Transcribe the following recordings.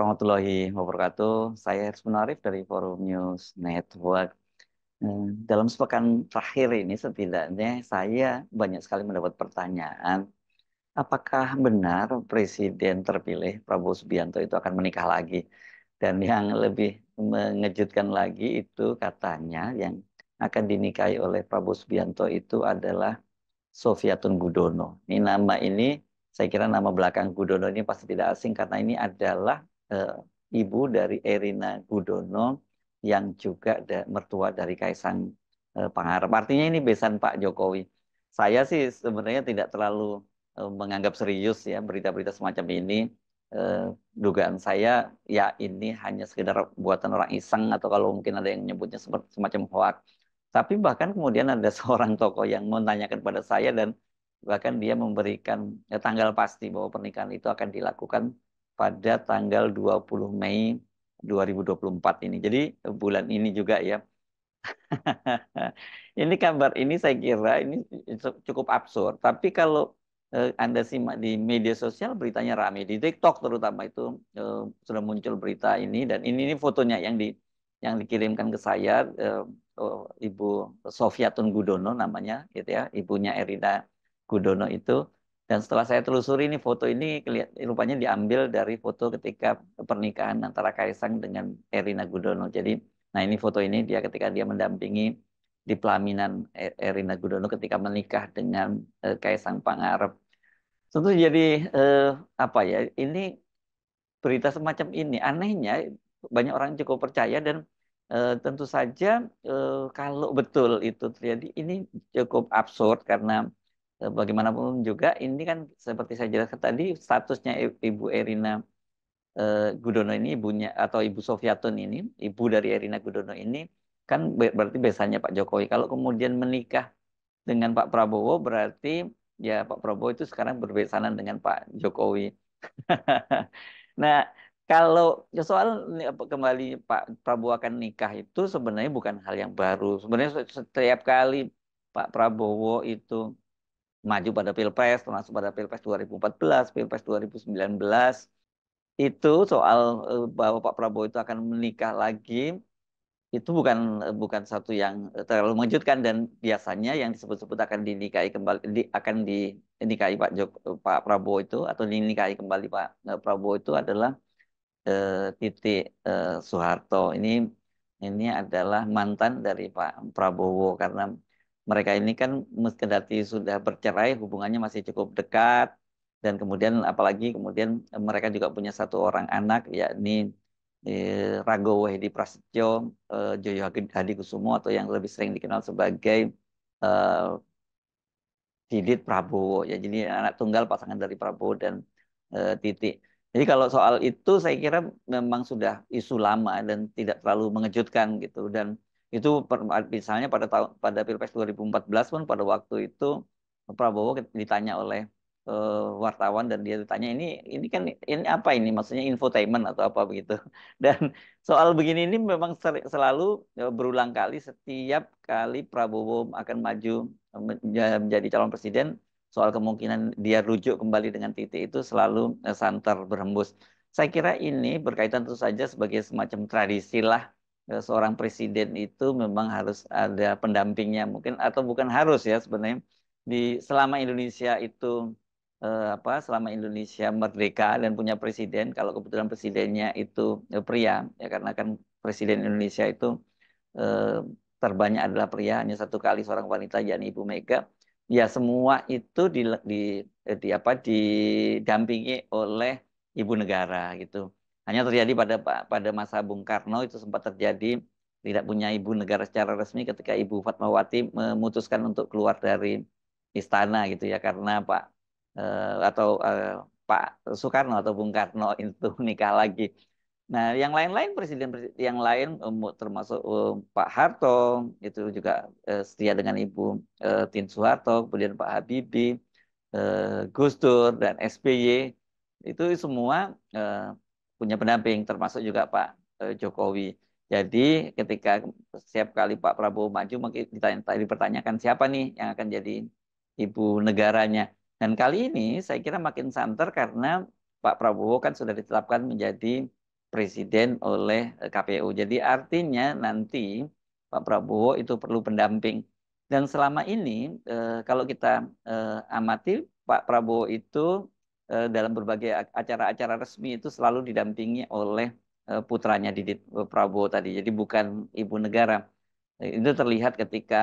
warahmatullahi wabarakatuh. Saya Hersman Arif dari Forum News Network. Eh, dalam sepekan terakhir ini setidaknya saya banyak sekali mendapat pertanyaan, apakah benar Presiden terpilih Prabowo Subianto itu akan menikah lagi? Dan yang lebih mengejutkan lagi itu katanya yang akan dinikahi oleh Prabowo Subianto itu adalah Sofiatun Gudono. Ini nama ini saya kira nama belakang Gudono ini pasti tidak asing karena ini adalah uh, ibu dari Erina Gudono yang juga da mertua dari Kaisang uh, Pangarep. Artinya ini besan Pak Jokowi. Saya sih sebenarnya tidak terlalu uh, menganggap serius ya berita-berita semacam ini. Uh, dugaan saya ya ini hanya sekedar buatan orang iseng atau kalau mungkin ada yang menyebutnya semacam hoax. Tapi bahkan kemudian ada seorang tokoh yang menanyakan pada saya dan bahkan dia memberikan ya, tanggal pasti bahwa pernikahan itu akan dilakukan pada tanggal 20 Mei 2024 ini. Jadi bulan ini juga ya. ini kabar ini saya kira ini cukup absurd. Tapi kalau eh, Anda simak di media sosial beritanya ramai di TikTok terutama itu eh, sudah muncul berita ini dan ini ini fotonya yang di yang dikirimkan ke saya eh, oh, Ibu Sofia Ibu Sofiatun Gudono namanya gitu ya, ibunya Erina Gudono itu dan setelah saya telusuri ini foto ini rupanya diambil dari foto ketika pernikahan antara Kaisang dengan Erina Gudono. Jadi, nah ini foto ini dia ketika dia mendampingi di pelaminan e-, Erina Gudono ketika menikah dengan e, Kaisang Pangarep. Tentu jadi eh, apa ya? Ini berita semacam ini anehnya banyak orang cukup percaya dan eh, tentu saja eh, kalau betul itu terjadi ini cukup absurd karena Eh, bagaimanapun juga ini kan seperti saya jelaskan tadi statusnya Ibu Erina eh, Gudono ini ibunya atau Ibu Sofiatun ini, ibu dari Erina Gudono ini kan berarti biasanya Pak Jokowi. Kalau kemudian menikah dengan Pak Prabowo berarti ya Pak Prabowo itu sekarang berbesanan dengan Pak Jokowi. nah, kalau soal kembali Pak Prabowo akan nikah itu sebenarnya bukan hal yang baru. Sebenarnya setiap kali Pak Prabowo itu maju pada pilpres termasuk pada pilpres 2014, pilpres 2019 itu soal eh, bahwa Pak Prabowo itu akan menikah lagi itu bukan eh, bukan satu yang terlalu mengejutkan dan biasanya yang disebut-sebut akan dinikahi kembali di, akan dinikahi Pak Jok, eh, Pak Prabowo itu atau dinikahi kembali Pak Prabowo itu adalah eh, titik eh, Soeharto ini ini adalah mantan dari Pak Prabowo karena mereka ini kan meskendati sudah bercerai hubungannya masih cukup dekat dan kemudian apalagi kemudian eh, mereka juga punya satu orang anak yakni eh, Rago Wahidi Prasetyo eh, Joyo Hadi Kusumo atau yang lebih sering dikenal sebagai eh, Didit Prabowo ya jadi anak tunggal pasangan dari Prabowo dan eh, Titik. Jadi kalau soal itu saya kira memang sudah isu lama dan tidak terlalu mengejutkan gitu dan itu misalnya pada tahun pada Pilpres 2014 pun pada waktu itu Prabowo ditanya oleh uh, wartawan dan dia ditanya ini ini kan ini apa ini maksudnya infotainment atau apa begitu. Dan soal begini ini memang selalu eh, berulang kali setiap kali Prabowo akan maju eh, menjadi calon presiden soal kemungkinan dia rujuk kembali dengan titik itu selalu santer berhembus. Saya kira ini berkaitan tentu saja sebagai semacam tradisi lah Eh, seorang presiden itu memang harus ada pendampingnya mungkin atau bukan harus ya sebenarnya di selama Indonesia itu eh, apa selama Indonesia merdeka dan punya presiden kalau kebetulan presidennya itu eh, pria ya karena kan presiden Indonesia itu eh, terbanyak adalah pria hanya satu kali seorang wanita yakni Ibu Mega ya semua itu di, di, eh, di apa didampingi oleh ibu negara gitu hanya terjadi pada pada masa Bung Karno itu sempat terjadi tidak punya ibu negara secara resmi ketika Ibu Fatmawati memutuskan untuk keluar dari istana gitu ya karena Pak eh, atau eh, Pak Soekarno atau Bung Karno itu nikah lagi. Nah, yang lain-lain presiden, yang lain um, termasuk um, Pak Harto itu juga eh, setia dengan Ibu eh, Tin Soeharto, kemudian Pak Habibie, eh, Gus Dur dan SBY itu semua punya pendamping termasuk juga Pak eh, Jokowi. Jadi ketika setiap kali Pak Prabowo maju mungkin dipertanyakan siapa nih yang akan jadi ibu negaranya. Dan kali ini saya kira makin santer karena Pak Prabowo kan sudah ditetapkan menjadi presiden oleh eh, KPU. Jadi artinya nanti Pak Prabowo itu perlu pendamping. Dan selama ini eh, kalau kita amati Pak Prabowo itu Eh, dalam berbagai acara-acara resmi itu selalu didampingi oleh eh, putranya Didit eh, Prabowo tadi. Jadi bukan ibu negara. Itu terlihat ketika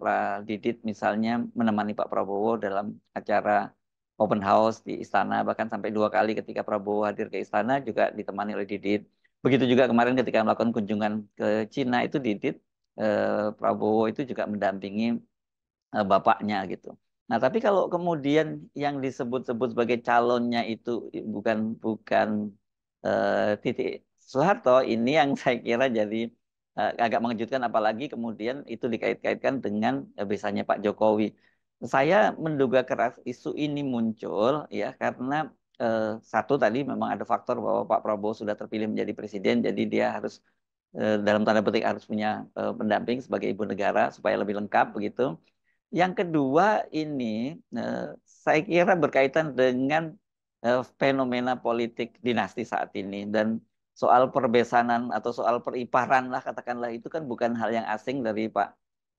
Pak Didit misalnya menemani Pak Prabowo dalam acara open house di istana, bahkan sampai dua kali ketika Prabowo hadir ke istana juga ditemani oleh Didit. Begitu juga kemarin ketika melakukan kunjungan ke Cina itu Didit Prabowo itu juga mendampingi bapaknya gitu. Nah, tapi kalau kemudian yang disebut-sebut sebagai calonnya itu bukan bukan uh, titik Soeharto, ini yang saya kira jadi uh, agak mengejutkan apalagi kemudian itu dikait-kaitkan dengan uh, biasanya Pak Jokowi. Saya menduga keras isu ini muncul ya karena uh, satu tadi memang ada faktor bahwa Pak Prabowo sudah terpilih menjadi presiden jadi dia harus uh, dalam tanda petik harus punya uh, pendamping sebagai ibu negara supaya lebih lengkap begitu yang kedua ini eh, saya kira berkaitan dengan eh, fenomena politik dinasti saat ini dan soal perbesanan atau soal periparan lah katakanlah itu kan bukan hal yang asing dari Pak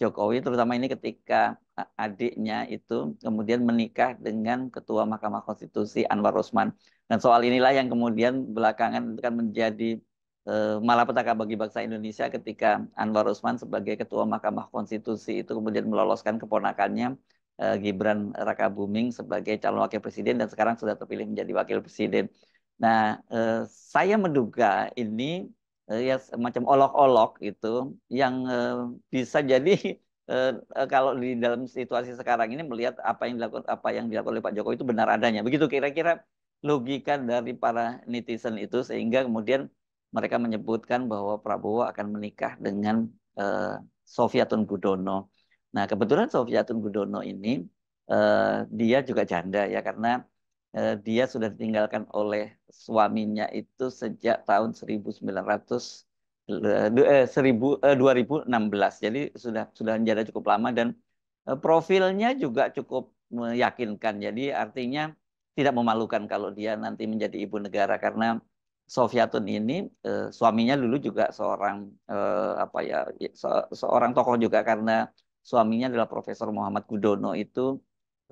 Jokowi terutama ini ketika adiknya itu kemudian menikah dengan Ketua Mahkamah Konstitusi Anwar Usman dan soal inilah yang kemudian belakangan kan menjadi Eh, malapetaka bagi bangsa Indonesia ketika Anwar Usman sebagai Ketua Mahkamah Konstitusi itu kemudian meloloskan keponakannya eh, Gibran Raka Buming sebagai calon wakil presiden dan sekarang sudah terpilih menjadi wakil presiden. Nah, eh, saya menduga ini ya macam olok-olok itu yang bisa jadi kalau di dalam situasi sekarang ini melihat apa yang dilakukan apa yang dilakukan oleh Pak Jokowi itu benar adanya. Begitu kira-kira logika dari para netizen itu sehingga kemudian mereka menyebutkan bahwa Prabowo akan menikah dengan uh, eh, Sofiatun Gudono. Nah, kebetulan Sofiatun Gudono ini uh, dia juga janda ya karena uh, dia sudah ditinggalkan oleh suaminya itu sejak tahun 1900 eh, 1000 uh, 2016. Jadi sudah sudah janda cukup lama dan uh, profilnya juga cukup meyakinkan. Jadi artinya tidak memalukan kalau dia nanti menjadi ibu negara karena Sofiatun ini eh, suaminya dulu juga seorang eh, apa ya, ya se seorang tokoh juga karena suaminya adalah Profesor Muhammad Gudono itu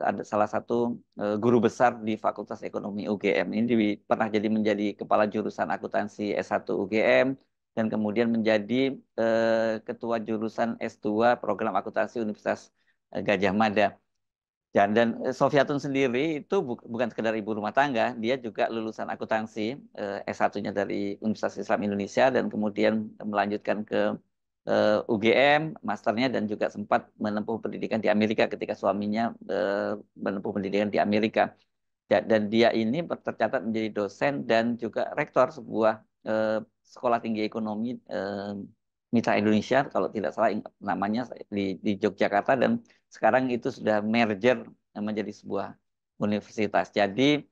ada salah satu eh, guru besar di Fakultas Ekonomi UGM ini di, pernah jadi menjadi kepala jurusan akuntansi S1 UGM dan kemudian menjadi eh, ketua jurusan S2 program akuntansi Universitas eh, Gajah Mada Ya, dan, dan eh, Sofiatun sendiri itu bu, bukan sekedar ibu rumah tangga, dia juga lulusan akuntansi eh, S1-nya dari Universitas Islam Indonesia dan kemudian melanjutkan ke eh, UGM, masternya dan juga sempat menempuh pendidikan di Amerika ketika suaminya eh, menempuh pendidikan di Amerika. Dan, ya, dan dia ini tercatat menjadi dosen dan juga rektor sebuah eh, sekolah tinggi ekonomi eh, Mitra Indonesia kalau tidak salah namanya di, di Yogyakarta dan sekarang itu sudah merger menjadi sebuah universitas. Jadi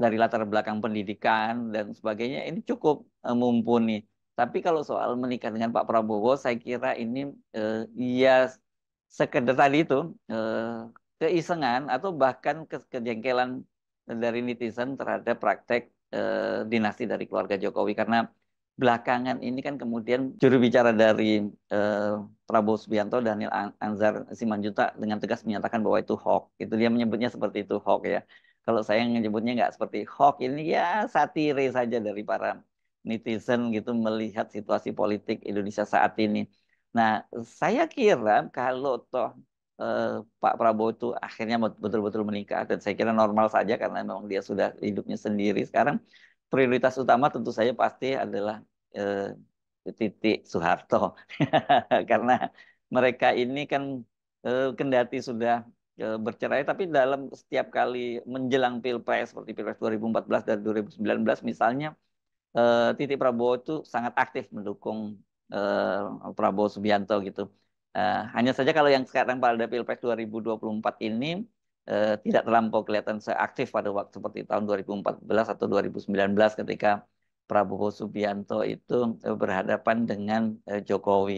dari latar belakang pendidikan dan sebagainya ini cukup uh, mumpuni. Tapi kalau soal menikah dengan Pak Prabowo, saya kira ini uh, ya sekedar tadi itu uh, keisengan atau bahkan ke kejengkelan dari netizen terhadap praktek uh, dinasti dari keluarga Jokowi karena belakangan ini kan kemudian juru bicara dari uh, Prabowo Subianto Daniel Anzar Simanjuta dengan tegas menyatakan bahwa itu hoax. Itu dia menyebutnya seperti itu hoax ya. Kalau saya menyebutnya nggak seperti hoax ini ya satire saja dari para netizen gitu melihat situasi politik Indonesia saat ini. Nah, saya kira kalau toh eh, Pak Prabowo itu akhirnya betul-betul menikah dan saya kira normal saja karena memang dia sudah hidupnya sendiri sekarang prioritas utama tentu saja pasti adalah eh, titik Soeharto karena mereka ini kan eh, kendati sudah eh, bercerai tapi dalam setiap kali menjelang pilpres seperti pilpres 2014 dan 2019 misalnya eh, titik Prabowo itu sangat aktif mendukung eh, Prabowo Subianto gitu. Eh, hanya saja kalau yang sekarang pada pilpres 2024 ini eh, tidak terlampau kelihatan seaktif pada waktu seperti tahun 2014 atau 2019 ketika Prabowo Subianto itu eh, berhadapan dengan eh, Jokowi.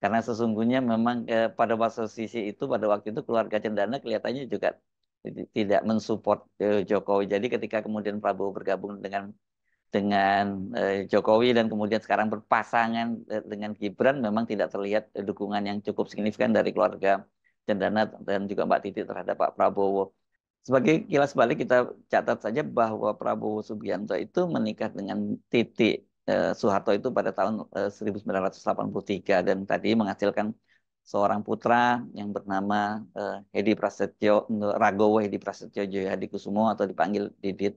Karena sesungguhnya memang eh, pada masa sisi itu pada waktu itu keluarga Cendana kelihatannya juga tidak mensupport eh, Jokowi. Jadi ketika kemudian Prabowo bergabung dengan dengan eh, Jokowi dan kemudian sekarang berpasangan eh, dengan Gibran memang tidak terlihat eh, dukungan yang cukup signifikan dari keluarga Cendana dan juga Mbak Titi terhadap Pak Prabowo. Sebagai kilas balik kita catat saja bahwa Prabowo Subianto itu menikah dengan Titi eh, Soeharto itu pada tahun eh, 1983 dan tadi menghasilkan seorang putra yang bernama eh, Hedi Prasetyo Ragowo Hedi Prasetyo Joyo Hadi Kusumo atau dipanggil Didit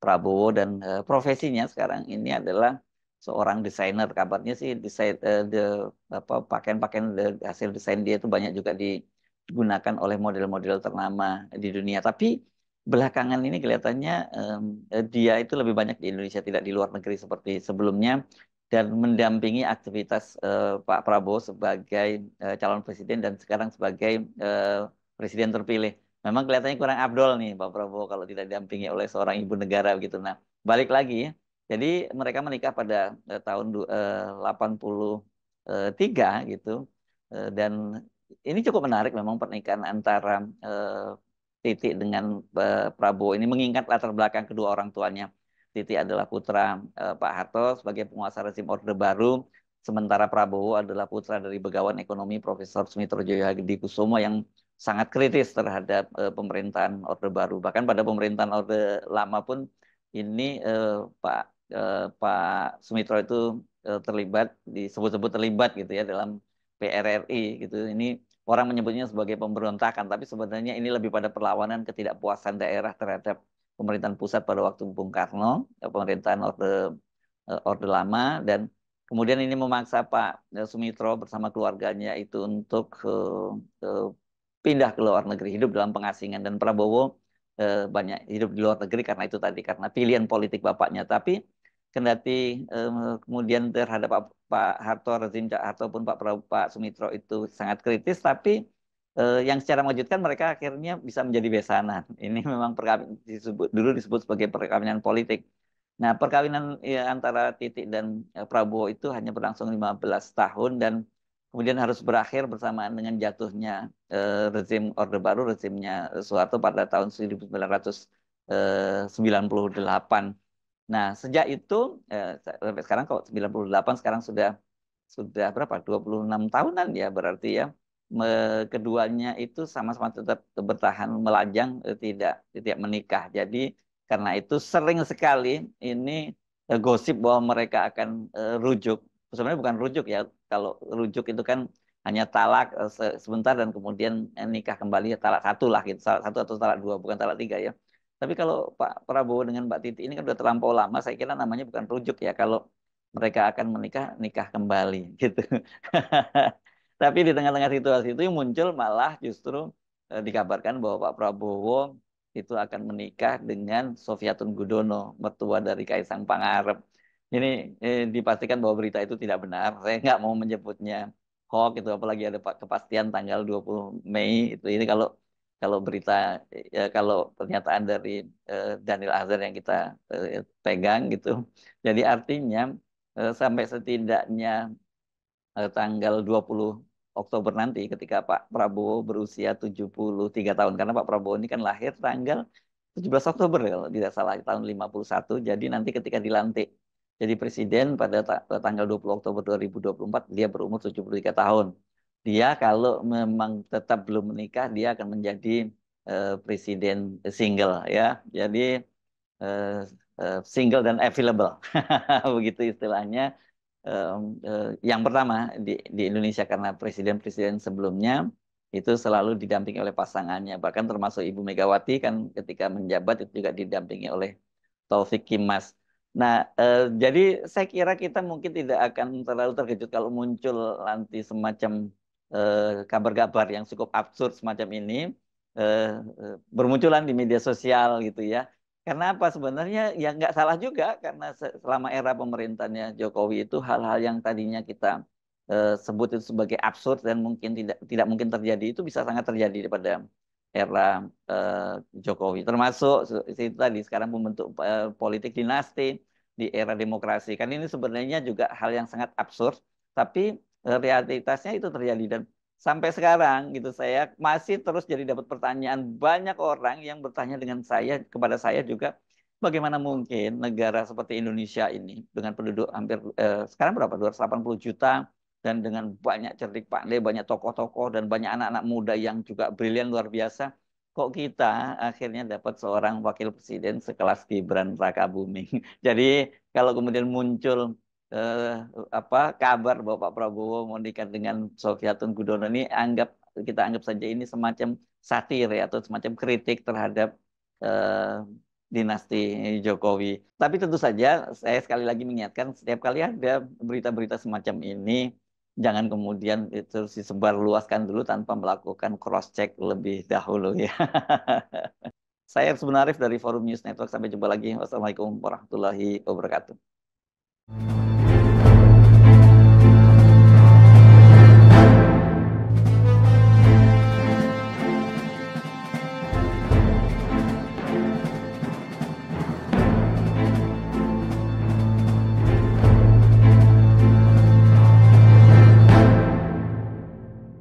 Prabowo dan eh, profesinya sekarang ini adalah seorang desainer kabarnya sih desain eh, de, apa pakaian-pakaian de, eh, hasil desain dia itu banyak juga di digunakan oleh model-model ternama di dunia. Tapi belakangan ini kelihatannya um, dia itu lebih banyak di Indonesia, tidak di luar negeri seperti sebelumnya, dan mendampingi aktivitas uh, Pak Prabowo sebagai uh, calon presiden dan sekarang sebagai uh, presiden terpilih. Memang kelihatannya kurang abdol nih Pak Prabowo kalau tidak didampingi oleh seorang ibu negara begitu. Nah, balik lagi ya. Jadi mereka menikah pada uh, tahun uh, 83 gitu dan ini cukup menarik memang pernikahan antara uh, Titi dengan uh, Prabowo ini mengingat latar belakang kedua orang tuanya. Titi adalah putra uh, Pak Harto sebagai penguasa rezim Orde Baru, sementara Prabowo adalah putra dari begawan ekonomi Profesor Sumitro Joyo Hadi Kusumo yang sangat kritis terhadap uh, pemerintahan Orde Baru. Bahkan pada pemerintahan Orde Lama pun ini uh, Pak Pak Sumitro itu terlibat disebut-sebut terlibat gitu ya dalam PRRI gitu. Ini orang menyebutnya sebagai pemberontakan, tapi sebenarnya ini lebih pada perlawanan ketidakpuasan daerah terhadap pemerintahan pusat pada waktu Bung Karno, eh, pemerintahan Orde eh, Orde Lama dan kemudian ini memaksa Pak eh, Sumitro bersama keluarganya itu untuk uh, uh, pindah ke luar negeri, hidup dalam pengasingan dan Prabowo uh, banyak hidup di luar negeri karena itu tadi karena pilihan politik bapaknya. Tapi kendati eh, kemudian terhadap Pak, Pak Harto rezim Pak Harto pun Pak Prabowo Pak Sumitro itu sangat kritis tapi eh, yang secara mewujudkan mereka akhirnya bisa menjadi besanan ini memang disebut, dulu disebut sebagai perkawinan politik nah perkawinan ya, antara Titik dan eh, Prabowo itu hanya berlangsung 15 tahun dan kemudian harus berakhir bersamaan dengan jatuhnya eh, rezim Orde Baru rezimnya Soeharto pada tahun 1998 Nah, sejak itu eh, sampai sekarang kalau 98 sekarang sudah sudah berapa? 26 tahunan ya berarti ya. keduanya itu sama-sama tetap bertahan melajang eh, tidak tidak menikah. Jadi karena itu sering sekali ini eh, gosip bahwa mereka akan rujuk. Sebenarnya bukan rujuk ya. Kalau rujuk itu kan hanya talak sebentar dan kemudian nikah kembali ya talak satu lah gitu. satu atau talak dua bukan talak tiga ya tapi kalau Pak Prabowo dengan Mbak Titi ini kan sudah terlampau lama, saya kira namanya bukan rujuk ya kalau mereka akan menikah nikah kembali gitu. Tapi di tengah-tengah situasi itu yang muncul malah justru eh, dikabarkan bahwa Pak Prabowo itu akan menikah dengan Sofiatun Gudono, mertua dari Kaisang Pangarep. Ini eh, dipastikan bahwa berita itu tidak benar. Saya nggak mau menyebutnya hoax itu apalagi ada kepastian tanggal 20 Mei itu ini kalau kalau berita ya kalau pernyataan dari uh, Daniel Azhar yang kita uh, pegang gitu. Jadi artinya uh, sampai setidaknya uh, tanggal 20 Oktober nanti ketika Pak Prabowo berusia 73 tahun karena Pak Prabowo ini kan lahir tanggal 17 Oktober kalau tidak salah tahun 51. Jadi nanti ketika dilantik jadi presiden pada ta tanggal 20 Oktober 2024 dia berumur 73 tahun dia kalau memang tetap belum menikah dia akan menjadi uh, presiden single ya jadi uh, uh, single dan available begitu istilahnya uh, uh, yang pertama di, di Indonesia karena presiden-presiden sebelumnya itu selalu didampingi oleh pasangannya bahkan termasuk Ibu Megawati kan ketika menjabat itu juga didampingi oleh Taufik Kimas Nah, eh, jadi saya kira kita mungkin tidak akan terlalu terkejut kalau muncul nanti semacam Eh, kabar-kabar eh, yang cukup absurd semacam ini eh, eh, bermunculan di media sosial gitu ya. Karena apa sebenarnya ya nggak salah juga karena selama era pemerintahnya Jokowi itu hal-hal yang tadinya kita eh, sebut itu sebagai absurd dan mungkin tidak tidak mungkin terjadi itu bisa sangat terjadi pada era eh, Jokowi. Termasuk itu tadi sekarang membentuk eh, politik dinasti di era demokrasi. Kan ini sebenarnya juga hal yang sangat absurd tapi realitasnya itu terjadi dan sampai sekarang gitu saya masih terus jadi dapat pertanyaan banyak orang yang bertanya dengan saya kepada saya juga bagaimana mungkin negara seperti Indonesia ini dengan penduduk hampir eh, sekarang berapa 280 juta dan dengan banyak cerdik pandai, banyak tokoh-tokoh dan banyak anak-anak muda yang juga brilian luar biasa, kok kita akhirnya dapat seorang wakil presiden sekelas Gibran Rakabuming Jadi kalau kemudian muncul eh, apa kabar bahwa Pak Prabowo mau nikah dengan Sofiatun Gudono ini anggap kita anggap saja ini semacam satir ya atau semacam kritik terhadap eh, dinasti Jokowi. Tapi tentu saja saya sekali lagi mengingatkan setiap kali ada berita-berita semacam ini jangan kemudian itu disebar luaskan dulu tanpa melakukan cross check lebih dahulu ya. Saya sebenarnya dari Forum News Network. Sampai jumpa lagi. Wassalamualaikum warahmatullahi wabarakatuh.